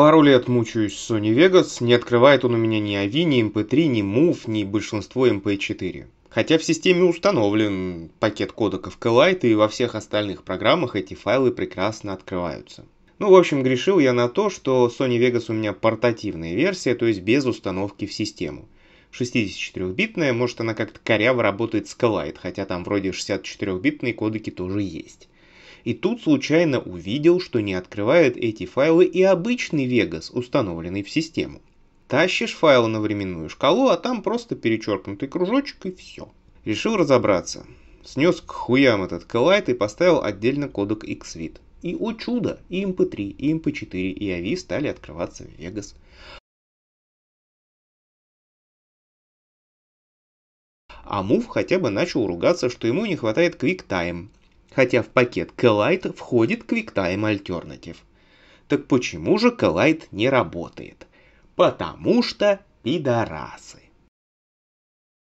Пару лет мучаюсь с Sony Vegas, не открывает он у меня ни AVI, ни MP3, эм ни MOV, ни большинство MP4. Эм хотя в системе установлен пакет кодеков Collide, и во всех остальных программах эти файлы прекрасно открываются. Ну, в общем, грешил я на то, что Sony Vegas у меня портативная версия, то есть без установки в систему. 64-битная, может она как-то коряво работает с Collide, хотя там вроде 64-битные кодеки тоже есть. И тут случайно увидел, что не открывает эти файлы и обычный Vegas, установленный в систему. Тащишь файлы на временную шкалу, а там просто перечеркнутый кружочек и все. Решил разобраться. Снес к хуям этот коллайд и поставил отдельно кодек XVID. И о чудо, и MP3, и MP4, и AVI стали открываться в Vegas. А Мув хотя бы начал ругаться, что ему не хватает QuickTime, хотя в пакет Collide входит QuickTime Alternative. Так почему же Collide не работает? Потому что пидорасы.